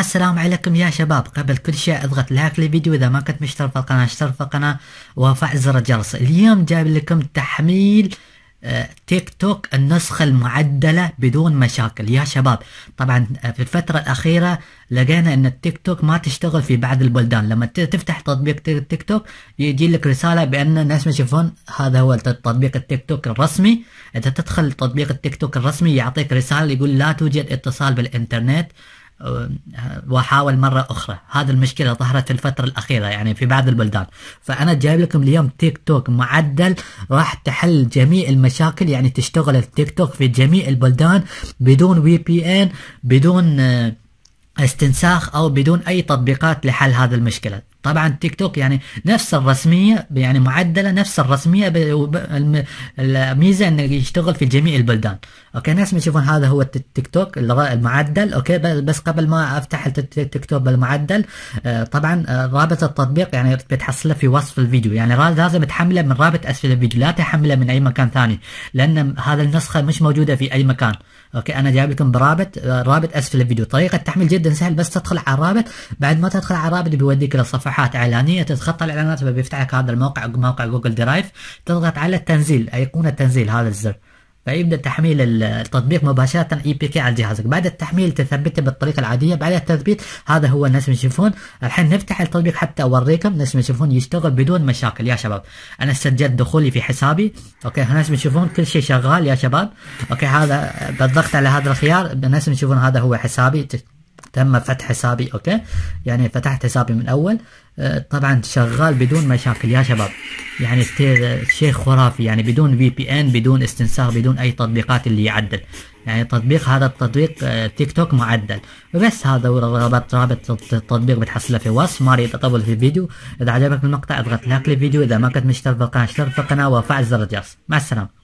السلام عليكم يا شباب قبل كل شيء اضغط لايك للفيديو اذا ما كنت مشترك في القناه اشترك في القناه وفعل زر الجرس اليوم جايب لكم تحميل آه، تيك توك النسخة المعدلة بدون مشاكل يا شباب طبعا آه، في الفترة الأخيرة لقينا أن التيك توك ما تشتغل في بعض البلدان لما تفتح تطبيق تيك توك يجي لك رسالة بأن الناس ما يشوفون هذا هو التطبيق التيك توك الرسمي إذا تدخل تطبيق التيك توك الرسمي يعطيك رسالة يقول لا توجد اتصال بالإنترنت واحاول مره اخرى هذه المشكله ظهرت الفتره الاخيره يعني في بعض البلدان فانا جايب لكم اليوم تيك توك معدل راح تحل جميع المشاكل يعني تشتغل التيك توك في جميع البلدان بدون وي بي ان بدون آه، استنساخ او بدون اي تطبيقات لحل هذه المشكله طبعا تيك توك يعني نفس الرسميه يعني معدله نفس الرسميه الميزه انه يشتغل في جميع البلدان اوكي ناس يشوفون هذا هو التيك توك المعدل اوكي بس قبل ما افتح التيك توك بالمعدل آه، طبعا آه، رابط التطبيق يعني بتحصله في وصف الفيديو يعني لازم تحمله من رابط اسفل الفيديو لا تحمله من اي مكان ثاني لان هذا النسخه مش موجوده في اي مكان اوكي انا جايب لكم برابط آه، رابط اسفل الفيديو طريقه التحميل جدا سهل بس تدخل على الرابط بعد ما تدخل على الرابط بيوديك للصفحه صفحات اعلانيه تتخطى الاعلانات فبيفتح لك هذا الموقع موقع جوجل درايف تضغط على التنزيل ايقونه تنزيل هذا الزر فيبدا تحميل التطبيق مباشره اي بي كي على جهازك بعد التحميل تثبته بالطريقه العاديه بعد التثبيت هذا هو نفس ما تشوفون الحين نفتح التطبيق حتى اوريكم نفس ما تشوفون يشتغل بدون مشاكل يا شباب انا سجلت دخولي في حسابي اوكي نفس ما تشوفون كل شيء شغال يا شباب اوكي هذا بالضغط على هذا الخيار نفس ما تشوفون هذا هو حسابي تم فتح حسابي اوكي يعني فتحت حسابي من اول آه، طبعا شغال بدون مشاكل يا شباب يعني آه، شيء خرافي يعني بدون في بي ان بدون استنساخ بدون اي تطبيقات اللي يعدل يعني تطبيق هذا التطبيق تيك آه، توك معدل بس هذا رابط رابط التطبيق بتحصله في وصف ما اريد اطول في الفيديو اذا عجبك المقطع اضغط لايك للفيديو اذا ما كنت مشترك في القناه اشترك في القناه وفعل زر الجرس مع السلامه